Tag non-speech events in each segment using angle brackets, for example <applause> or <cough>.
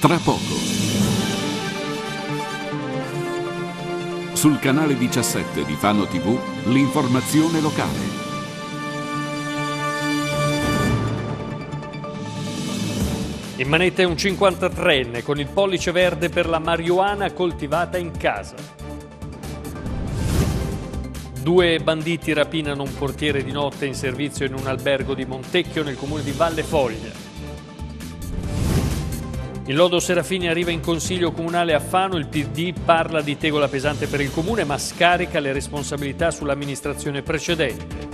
Tra poco. Sul canale 17 di Fano TV, l'informazione locale. In manette un 53enne con il pollice verde per la marijuana coltivata in casa. Due banditi rapinano un portiere di notte in servizio in un albergo di Montecchio nel comune di Valle Foglia. Il lodo Serafini arriva in consiglio comunale a Fano, il PD parla di tegola pesante per il comune ma scarica le responsabilità sull'amministrazione precedente.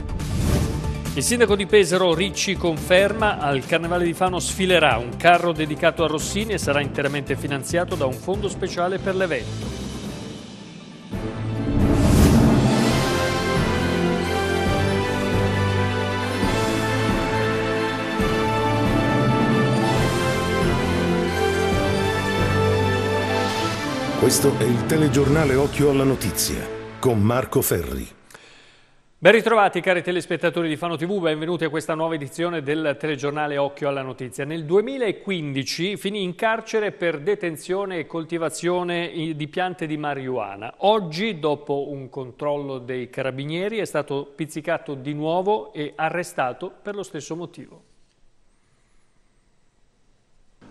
Il sindaco di Pesaro Ricci conferma al Carnevale di Fano sfilerà un carro dedicato a Rossini e sarà interamente finanziato da un fondo speciale per l'evento. Questo è il telegiornale Occhio alla Notizia con Marco Ferri. Ben ritrovati cari telespettatori di Fano TV, benvenuti a questa nuova edizione del telegiornale Occhio alla Notizia. Nel 2015 finì in carcere per detenzione e coltivazione di piante di marijuana. Oggi, dopo un controllo dei carabinieri, è stato pizzicato di nuovo e arrestato per lo stesso motivo.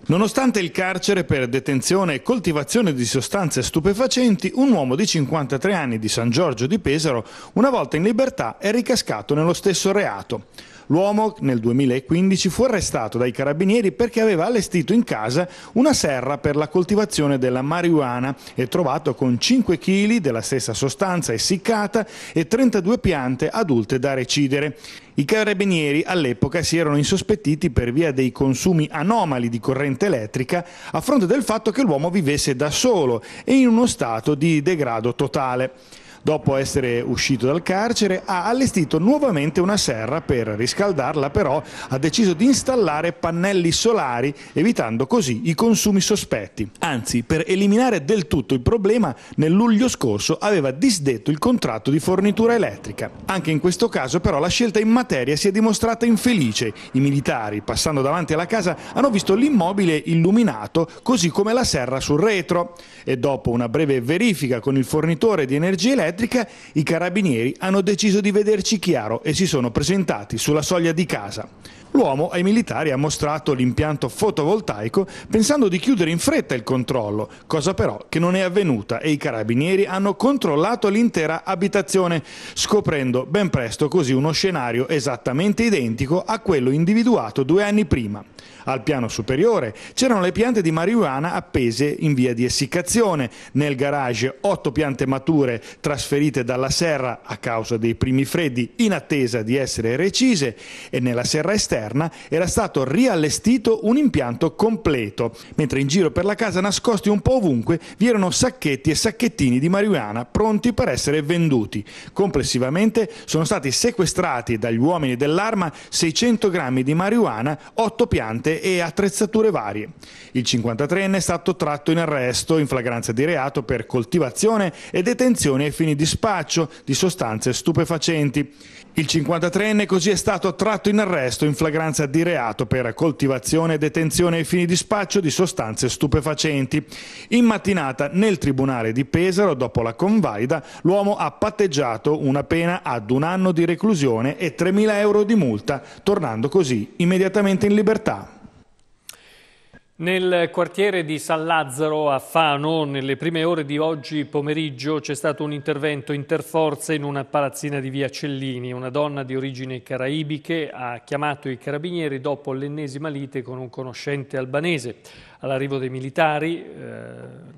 Nonostante il carcere per detenzione e coltivazione di sostanze stupefacenti, un uomo di 53 anni di San Giorgio di Pesaro, una volta in libertà, è ricascato nello stesso reato. L'uomo nel 2015 fu arrestato dai carabinieri perché aveva allestito in casa una serra per la coltivazione della marijuana e trovato con 5 kg della stessa sostanza essiccata e 32 piante adulte da recidere. I carabinieri all'epoca si erano insospettiti per via dei consumi anomali di corrente elettrica a fronte del fatto che l'uomo vivesse da solo e in uno stato di degrado totale. Dopo essere uscito dal carcere ha allestito nuovamente una serra per riscaldarla, però ha deciso di installare pannelli solari evitando così i consumi sospetti. Anzi, per eliminare del tutto il problema, nel luglio scorso aveva disdetto il contratto di fornitura elettrica. Anche in questo caso però la scelta in materia si è dimostrata infelice. I militari, passando davanti alla casa, hanno visto l'immobile illuminato così come la serra sul retro e dopo una breve verifica con il fornitore di energia elettrica psichiatrica, i carabinieri hanno deciso di vederci chiaro e si sono presentati sulla soglia di casa. L'uomo ai militari ha mostrato l'impianto fotovoltaico pensando di chiudere in fretta il controllo, cosa però che non è avvenuta e i carabinieri hanno controllato l'intera abitazione, scoprendo ben presto così uno scenario esattamente identico a quello individuato due anni prima. Al piano superiore c'erano le piante di marijuana appese in via di essiccazione, nel garage otto piante mature trasformate trasferite dalla serra a causa dei primi freddi in attesa di essere recise e nella serra esterna era stato riallestito un impianto completo, mentre in giro per la casa nascosti un po' ovunque vi erano sacchetti e sacchettini di marijuana pronti per essere venduti. Complessivamente sono stati sequestrati dagli uomini dell'arma 600 grammi di marijuana, 8 piante e attrezzature varie. Il 53enne è stato tratto in arresto in flagranza di reato per coltivazione e detenzione ai fini di spaccio di sostanze stupefacenti. Il 53enne così è stato tratto in arresto in flagranza di reato per coltivazione e detenzione ai fini di spaccio di sostanze stupefacenti. In mattinata nel Tribunale di Pesaro, dopo la convaida, l'uomo ha patteggiato una pena ad un anno di reclusione e 3.000 euro di multa, tornando così immediatamente in libertà. Nel quartiere di San Lazzaro a Fano, nelle prime ore di oggi pomeriggio, c'è stato un intervento interforze in una palazzina di via Cellini. Una donna di origini caraibiche ha chiamato i carabinieri dopo l'ennesima lite con un conoscente albanese. All'arrivo dei militari, eh,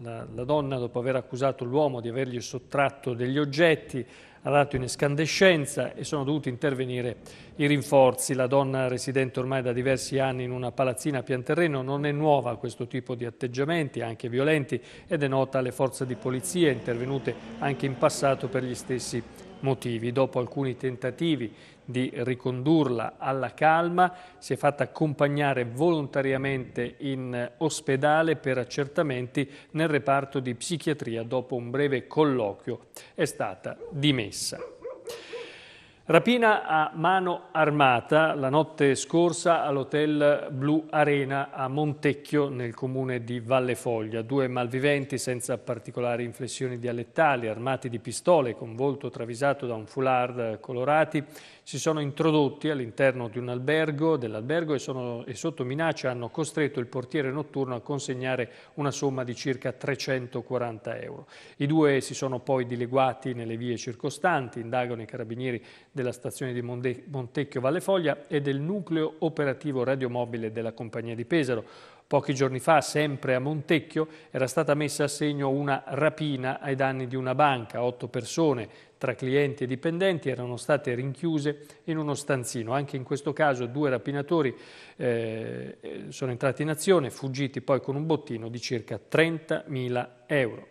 la, la donna, dopo aver accusato l'uomo di avergli sottratto degli oggetti, andato in escandescenza e sono dovuti intervenire i rinforzi. La donna residente ormai da diversi anni in una palazzina a pian terreno non è nuova a questo tipo di atteggiamenti, anche violenti, ed è nota alle forze di polizia intervenute anche in passato per gli stessi motivi. Dopo alcuni tentativi di ricondurla alla calma, si è fatta accompagnare volontariamente in ospedale per accertamenti nel reparto di psichiatria dopo un breve colloquio, è stata dimessa. Rapina a mano armata la notte scorsa all'hotel Blue Arena a Montecchio nel comune di Valle Foglia. Due malviventi senza particolari inflessioni dialettali, armati di pistole con volto travisato da un foulard colorati, si sono introdotti all'interno di un albergo, dell'albergo e, sono, e sotto minaccia hanno costretto il portiere notturno a consegnare una somma di circa 340 euro. I due si sono poi dileguati nelle vie circostanti, indagano i carabinieri della stazione di Monte Montecchio Valle Foglia e del nucleo operativo radiomobile della compagnia di Pesaro. Pochi giorni fa, sempre a Montecchio, era stata messa a segno una rapina ai danni di una banca. Otto persone, tra clienti e dipendenti, erano state rinchiuse in uno stanzino. Anche in questo caso due rapinatori eh, sono entrati in azione, fuggiti poi con un bottino di circa 30.000 euro.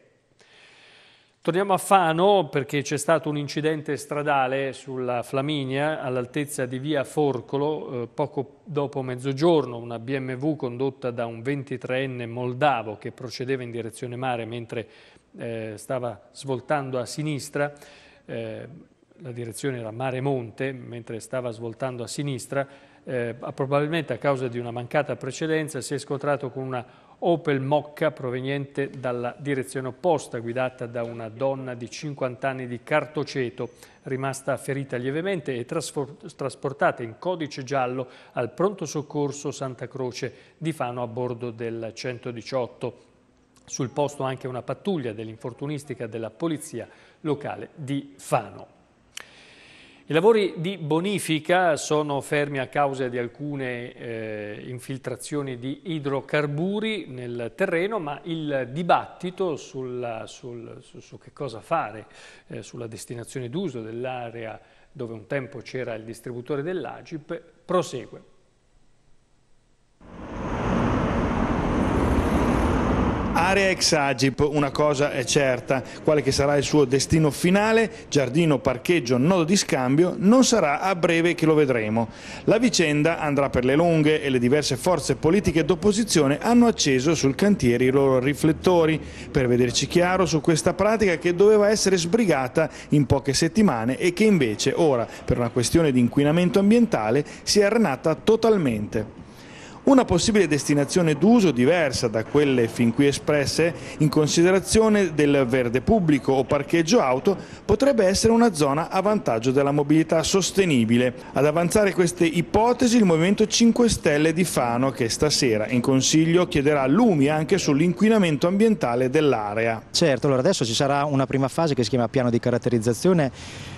Torniamo a Fano perché c'è stato un incidente stradale sulla Flaminia all'altezza di via Forcolo eh, poco dopo mezzogiorno, una BMW condotta da un 23enne moldavo che procedeva in direzione mare mentre eh, stava svoltando a sinistra, eh, la direzione era mare-monte, mentre stava svoltando a sinistra, eh, probabilmente a causa di una mancata precedenza si è scontrato con una Opel Mocca proveniente dalla direzione opposta guidata da una donna di 50 anni di Cartoceto rimasta ferita lievemente e trasportata in codice giallo al pronto soccorso Santa Croce di Fano a bordo del 118. Sul posto anche una pattuglia dell'infortunistica della polizia locale di Fano. I lavori di bonifica sono fermi a causa di alcune eh, infiltrazioni di idrocarburi nel terreno, ma il dibattito sulla, sul, su, su, che cosa fare, eh, sulla destinazione d'uso dell'area dove un tempo c'era il distributore dell'Agip, prosegue. Area ex Agip, una cosa è certa, quale che sarà il suo destino finale, giardino, parcheggio, nodo di scambio, non sarà a breve che lo vedremo. La vicenda andrà per le lunghe e le diverse forze politiche d'opposizione hanno acceso sul cantiere i loro riflettori per vederci chiaro su questa pratica che doveva essere sbrigata in poche settimane e che invece ora, per una questione di inquinamento ambientale, si è arenata totalmente. Una possibile destinazione d'uso diversa da quelle fin qui espresse in considerazione del verde pubblico o parcheggio auto potrebbe essere una zona a vantaggio della mobilità sostenibile. Ad avanzare queste ipotesi il Movimento 5 Stelle di Fano che stasera in Consiglio chiederà lumi anche sull'inquinamento ambientale dell'area. Certo, allora adesso ci sarà una prima fase che si chiama piano di caratterizzazione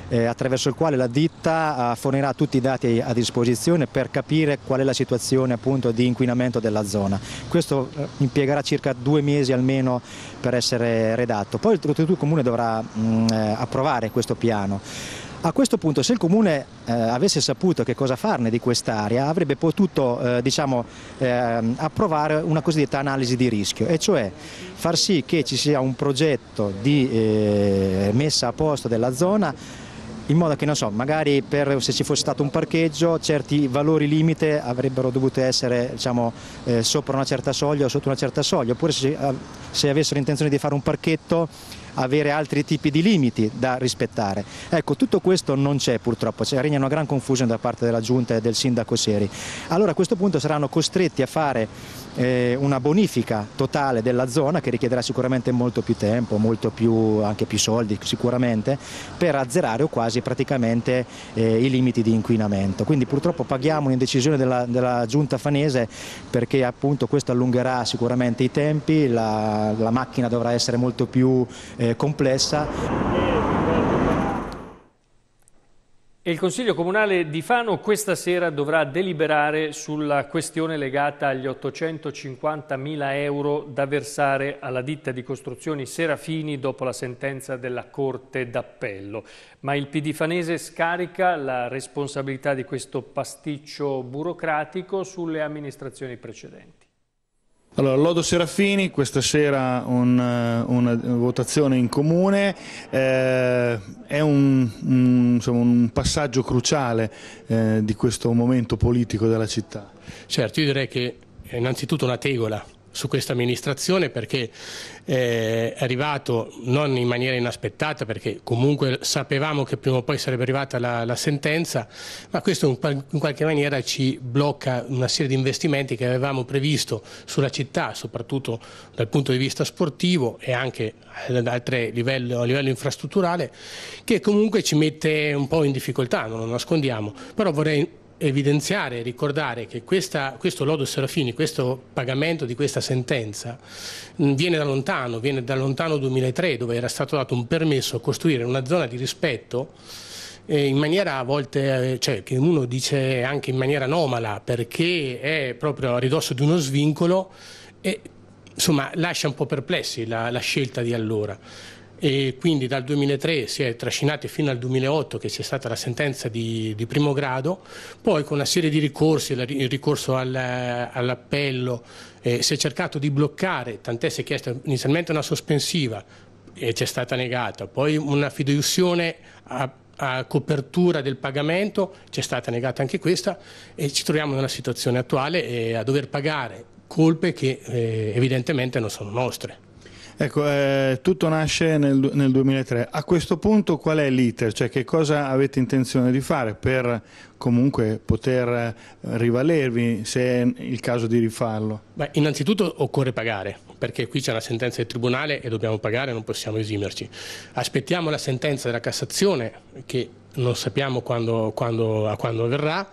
eh, attraverso il quale la ditta eh, fornirà tutti i dati a disposizione per capire qual è la situazione appunto, di inquinamento della zona. Questo eh, impiegherà circa due mesi almeno per essere redatto. Poi oltretutto il Comune dovrà mh, mm, eh, approvare questo piano. A questo punto se il Comune eh, avesse saputo che cosa farne di quest'area avrebbe potuto eh, diciamo, eh, approvare una cosiddetta analisi di rischio e cioè far sì che ci sia un progetto di eh, messa a posto della zona in modo che, non so, magari per, se ci fosse stato un parcheggio, certi valori limite avrebbero dovuto essere diciamo, eh, sopra una certa soglia o sotto una certa soglia, oppure se, eh, se avessero intenzione di fare un parchetto avere altri tipi di limiti da rispettare. Ecco, tutto questo non c'è purtroppo, cioè, regna una gran confusione da parte della Giunta e del Sindaco Seri. Allora a questo punto saranno costretti a fare eh, una bonifica totale della zona che richiederà sicuramente molto più tempo, molto più, anche più soldi sicuramente, per azzerare o quasi praticamente eh, i limiti di inquinamento. Quindi purtroppo paghiamo un'indecisione della, della giunta fanese perché appunto questo allungherà sicuramente i tempi, la, la macchina dovrà essere molto più eh, complessa il Consiglio Comunale di Fano questa sera dovrà deliberare sulla questione legata agli 850.000 euro da versare alla ditta di costruzioni Serafini dopo la sentenza della Corte d'Appello. Ma il PD fanese scarica la responsabilità di questo pasticcio burocratico sulle amministrazioni precedenti. Allora, Lodo Serafini, questa sera un, eh, una votazione in comune, eh, è un, un, insomma, un, passaggio cruciale eh, di questo momento politico della città. Certo, io direi che è innanzitutto una tegola su questa amministrazione perché eh, è arrivato non in maniera inaspettata perché comunque sapevamo che prima o poi sarebbe arrivata la, la sentenza, ma questo in, in qualche maniera ci blocca una serie di investimenti che avevamo previsto sulla città, soprattutto dal punto di vista sportivo e anche ad altre livelli, a livello infrastrutturale, che comunque ci mette un po' in difficoltà, non lo nascondiamo. Però vorrei evidenziare e ricordare che questa, questo lodo Serafini, questo pagamento di questa sentenza viene da lontano, viene da lontano 2003 dove era stato dato un permesso a costruire una zona di rispetto eh, in maniera a volte, eh, cioè, che uno dice anche in maniera anomala perché è proprio a ridosso di uno svincolo e insomma lascia un po' perplessi la, la scelta di allora e quindi dal 2003 si è trascinati fino al 2008 che c'è stata la sentenza di, di, primo grado, poi con una serie di ricorsi, il ricorso al, all'appello, eh, si è cercato di bloccare, tant'è si è chiesta inizialmente una sospensiva e c'è stata negata, poi una fiduzione a, a copertura del pagamento, c'è stata negata anche questa e ci troviamo in una situazione attuale eh, a dover pagare colpe che eh, evidentemente non sono nostre. Ecco, eh, tutto nasce nel, nel, 2003. A questo punto qual è l'iter? Cioè che cosa avete intenzione di fare per comunque poter eh, rivalervi se è il caso di rifarlo? Beh, innanzitutto occorre pagare, perché qui c'è una sentenza del Tribunale e dobbiamo pagare, non possiamo esimerci. Aspettiamo la sentenza della Cassazione, che non sappiamo quando, quando, a quando verrà,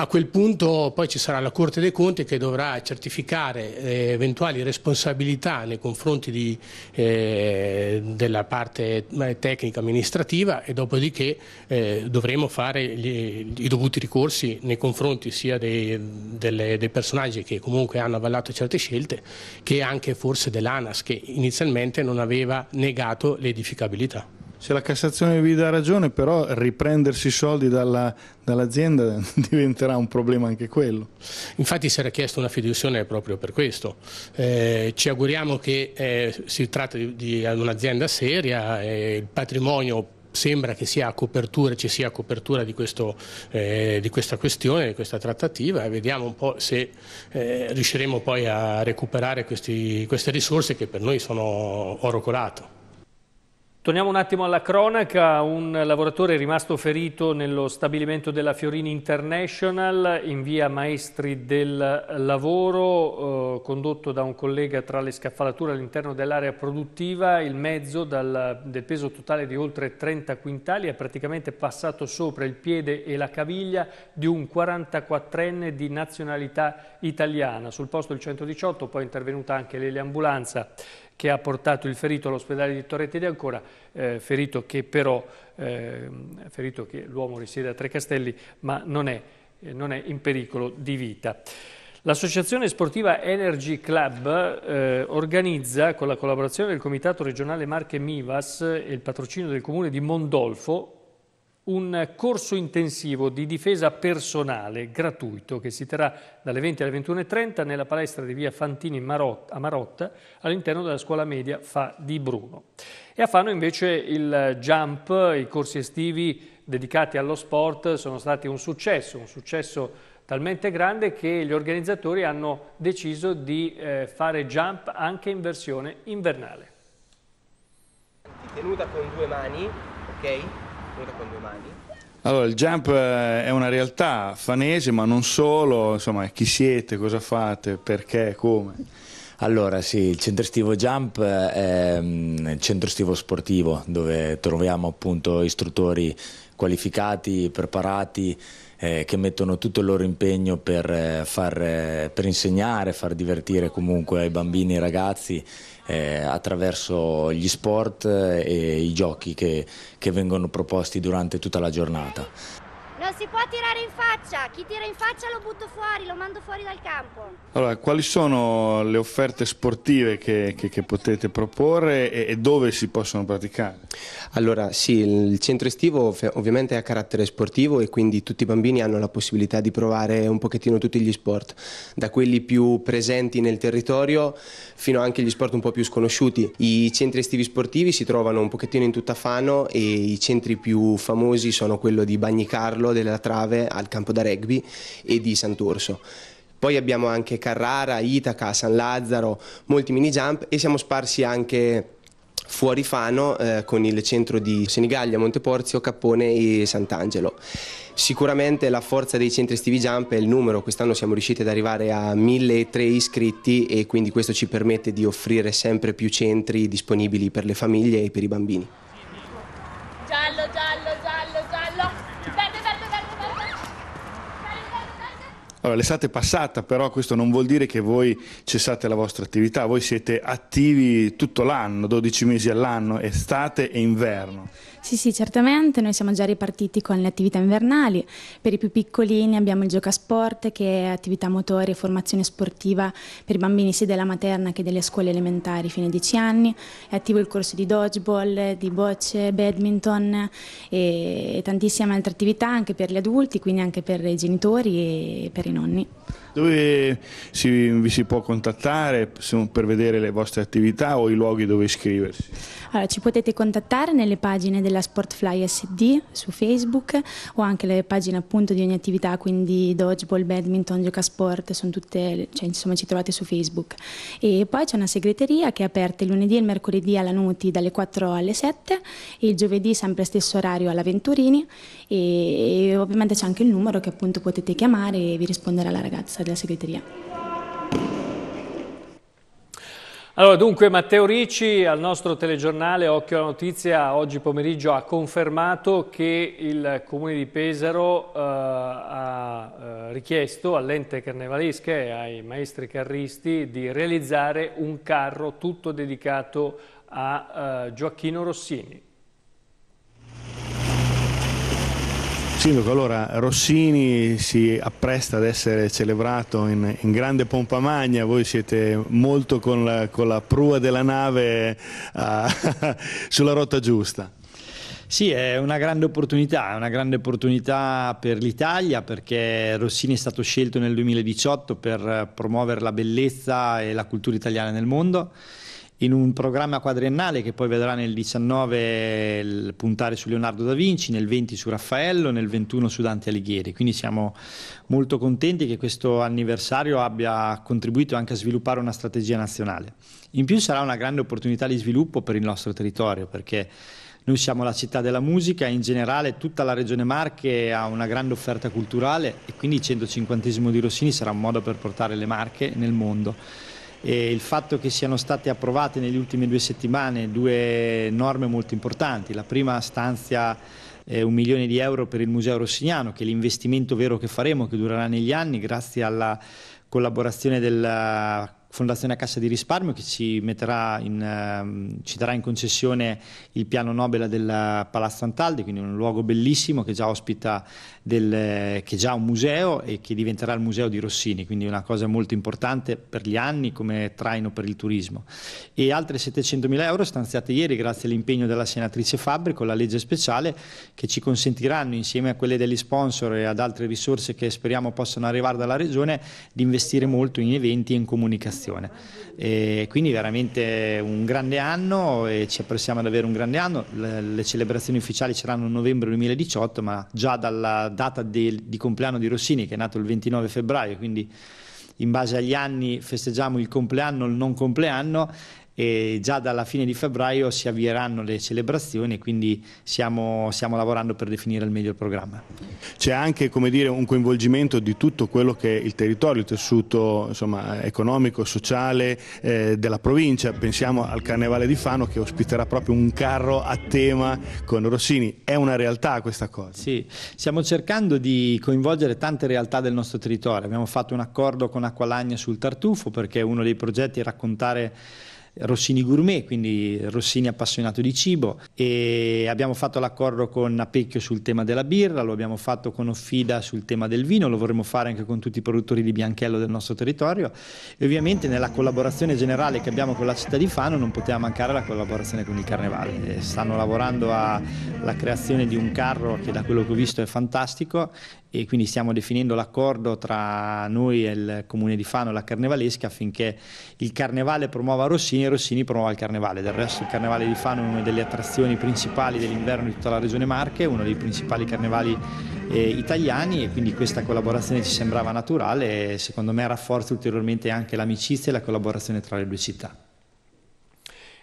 a quel punto poi ci sarà la Corte dei Conti che dovrà certificare eh, eventuali responsabilità nei confronti di, eh, della parte eh, tecnica amministrativa e dopodiché eh, dovremo fare gli, i dovuti ricorsi nei confronti sia dei, delle, dei personaggi che comunque hanno avallato certe scelte che anche forse dell'ANAS che inizialmente non aveva negato l'edificabilità. Se la Cassazione vi dà ragione, però riprendersi i soldi dalla, dall'azienda <laughs> diventerà un problema anche quello. Infatti si era chiesta una fiduzione proprio per questo. Eh, ci auguriamo che eh, si tratti di, di un'azienda seria, eh, il patrimonio sembra che sia copertura, ci sia copertura di, questo, eh, di, questa questione, di questa trattativa e vediamo un po' se eh, riusciremo poi a recuperare questi, queste risorse che per noi sono oro colato. Torniamo un attimo alla cronaca, un lavoratore è rimasto ferito nello stabilimento della Fiorini International in via Maestri del Lavoro, eh, condotto da un collega tra le scaffalature all'interno dell'area produttiva, il mezzo dal, del peso totale di oltre 30 quintali è praticamente passato sopra il piede e la caviglia di un 44enne di nazionalità italiana. Sul posto il 118 poi è intervenuta anche l'eliambulanza che ha portato il ferito all'ospedale di Torretti di Ancora, eh, ferito che però eh, ferito che l'uomo risiede a Trecastelli ma non è, eh, non è in pericolo di vita. L'associazione sportiva Energy Club eh, organizza, con la collaborazione del Comitato regionale Marche Mivas e il patrocinio del comune di Mondolfo, un corso intensivo di difesa personale gratuito che si terrà dalle 20 alle 21.30 nella palestra di via Fantini a Marotta all'interno della scuola media Fa di Bruno. E a Fano invece il jump, i corsi estivi dedicati allo sport sono stati un successo, un successo talmente grande che gli organizzatori hanno deciso di eh, fare jump anche in versione invernale. Tenuta con due mani, ok? soprattutto con due mani? Allora, il jump eh, è una realtà fanese, ma non solo, insomma, chi siete, cosa fate, perché, come? Allora sì, il centro estivo Jump eh, è mm, il centro estivo sportivo dove troviamo appunto istruttori qualificati, preparati, eh, che mettono tutto il loro impegno per, eh, far, eh, per insegnare, far divertire comunque ai bambini e ai ragazzi eh, attraverso gli sport eh, e i giochi che, che vengono proposti durante tutta la giornata non si può tirare in faccia, chi tira in faccia lo butto fuori, lo mando fuori dal campo. Allora, quali sono le offerte sportive che, che, che potete proporre e, e, dove si possono praticare? Allora sì, il centro estivo ovviamente è a carattere sportivo e quindi tutti i bambini hanno la possibilità di provare un pochettino tutti gli sport, da quelli più presenti nel territorio fino anche agli sport un po' più sconosciuti. I centri estivi sportivi si trovano un pochettino in tutta Fano e i centri più famosi sono quello di Bagnicarlo, della Trave al campo da rugby e di Sant'Orso. Poi abbiamo anche Carrara, Itaca, San Lazzaro, molti mini jump e siamo sparsi anche fuori Fano eh, con il centro di Senigallia, Monteporzio, Cappone e Sant'Angelo. Sicuramente la forza dei centri Stevie Jump è il numero, quest'anno siamo riusciti ad arrivare a 1003 iscritti e quindi questo ci permette di offrire sempre più centri disponibili per le famiglie e per i bambini. Allora, l'estate passata però questo non vuol dire che voi cessate la vostra attività, voi siete attivi tutto l'anno, 12 mesi all'anno, estate e inverno. Sì, sì, certamente, noi siamo già ripartiti con le attività invernali, per i più piccolini abbiamo il giocasport che è attività motoria e formazione sportiva per i bambini sia della materna che delle scuole elementari fino ai 10 anni, è attivo il corso di dodgeball, di bocce, badminton e tantissime altre attività anche per gli adulti, quindi anche per i genitori e per i i nonni. Dove si, vi si può contattare per vedere le vostre attività o i luoghi dove iscriversi? Allora, ci potete contattare nelle pagine della Sportfly SD su Facebook o anche le pagine appunto di ogni attività, quindi dodgeball, badminton, giocasport, sono tutte, cioè, insomma ci trovate su Facebook. E poi c'è una segreteria che è aperta il lunedì e il mercoledì alla Nuti dalle 4 alle 7 e il giovedì sempre stesso orario alla Venturini e, e ovviamente c'è anche il numero che appunto potete chiamare e vi risponderà la ragazza della segreteria. Allora, dunque, Matteo Ricci al nostro telegiornale Occhio alla Notizia oggi pomeriggio ha confermato che il Comune di Pesaro eh, ha eh, richiesto all'ente carnevalesca e ai maestri carristi di realizzare un carro tutto dedicato a eh, Gioacchino Rossini. Sindaco, allora Rossini si appresta ad essere celebrato in, in grande pompa magna, voi siete molto con la, con la prua della nave uh, <laughs> sulla rotta giusta. Sì, è una grande opportunità, è una grande opportunità per l'Italia perché Rossini è stato scelto nel 2018 per promuovere la bellezza e la cultura italiana nel mondo in un programma quadriennale che poi vedrà nel 19 il puntare su Leonardo da Vinci, nel 20 su Raffaello, nel 21 su Dante Alighieri. Quindi siamo molto contenti che questo anniversario abbia contribuito anche a sviluppare una strategia nazionale. In più sarà una grande opportunità di sviluppo per il nostro territorio perché noi siamo la città della musica, e in generale tutta la regione Marche ha una grande offerta culturale e quindi il 150 di Rossini sarà un modo per portare le Marche nel mondo e il fatto che siano state approvate nelle ultime due settimane due norme molto importanti. La prima stanzia eh, un milione di euro per il Museo Rossignano, che è l'investimento vero che faremo, che durerà negli anni, grazie alla collaborazione della Fondazione Cassa di Risparmio che ci, in, ehm, ci, darà in concessione il piano Nobel del Palazzo Antaldi, quindi un luogo bellissimo che già ospita del, che già un museo e che diventerà il museo di Rossini, quindi una cosa molto importante per gli anni come traino per il turismo. E altre 700 mila euro stanziate ieri grazie all'impegno della senatrice Fabbri con la legge speciale che ci consentiranno insieme a quelle degli sponsor e ad altre risorse che speriamo possano arrivare dalla Regione di investire molto in eventi e in comunicazione formazione. E quindi veramente un grande anno e ci apprestiamo ad avere un grande anno. Le, le celebrazioni ufficiali saranno a novembre 2018, ma già dalla data di, di compleanno di Rossini, che è nato il 29 febbraio, quindi in base agli anni festeggiamo il compleanno, il non compleanno e già dalla fine di febbraio si avvieranno le celebrazioni quindi siamo, stiamo lavorando per definire al meglio il programma. C'è anche dire, un coinvolgimento di tutto quello che è il territorio, il tessuto insomma, economico, sociale eh, della provincia, pensiamo al Carnevale di Fano che ospiterà proprio un carro a tema con Rossini, è una realtà questa cosa? Sì, stiamo cercando di coinvolgere tante realtà del nostro territorio, abbiamo fatto un accordo con Acqualagna sul Tartufo perché uno dei progetti è raccontare Rossini Gourmet, quindi Rossini appassionato di cibo e abbiamo fatto l'accordo con Apecchio sul tema della birra, lo abbiamo fatto con Offida sul tema del vino, lo vorremmo fare anche con tutti i produttori di Bianchello del nostro territorio e ovviamente nella collaborazione generale che abbiamo con la città di Fano non poteva mancare la collaborazione con il Carnevale. Stanno lavorando alla creazione di un carro che da quello che ho visto è fantastico e quindi stiamo definendo l'accordo tra noi e il comune di Fano e la Carnevalesca affinché il Carnevale promuova Rossini e Rossini promuova il Carnevale. Del resto il Carnevale di Fano è una delle attrazioni principali dell'inverno di tutta la regione Marche, uno dei principali carnevali eh, italiani e quindi questa collaborazione ci sembrava naturale e secondo me rafforza ulteriormente anche l'amicizia e la collaborazione tra le due città.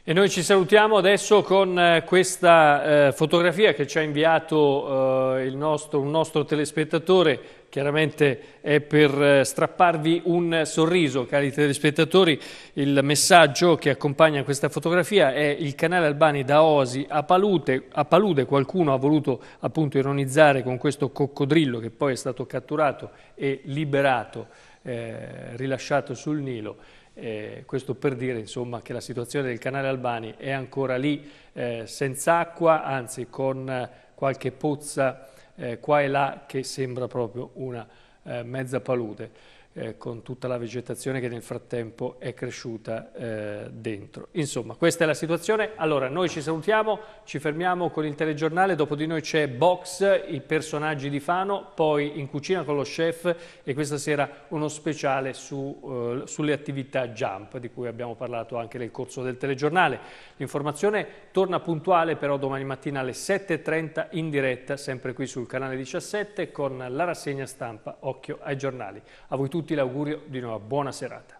E noi ci salutiamo adesso con eh, questa eh, fotografia che ci ha inviato eh, nostro, un nostro telespettatore. Chiaramente è per eh, strapparvi un sorriso, cari telespettatori. Il messaggio che accompagna questa fotografia è il canale Albani da Osi a, Palute, a Palude. Qualcuno ha voluto appunto ironizzare con questo coccodrillo che poi è stato catturato e liberato, eh, rilasciato sul Nilo. Eh, questo per dire insomma, che la situazione del canale Albani è ancora lì eh, senza acqua, anzi con eh, qualche pozza eh, qua e là che sembra proprio una eh, mezza palude eh, con tutta la vegetazione che nel frattempo è cresciuta eh, dentro. Insomma, questa è la situazione. Allora, noi ci salutiamo, ci fermiamo con il telegiornale, dopo di noi c'è Box, i personaggi di Fano, poi in cucina con lo chef e questa sera uno speciale su, eh, sulle attività Jump, di cui abbiamo parlato anche nel corso del telegiornale. L'informazione torna puntuale però domani mattina alle 7.30 in diretta, sempre qui sul canale 17, con la rassegna stampa Occhio ai giornali. A voi tutti tutti l'augurio di una buona serata.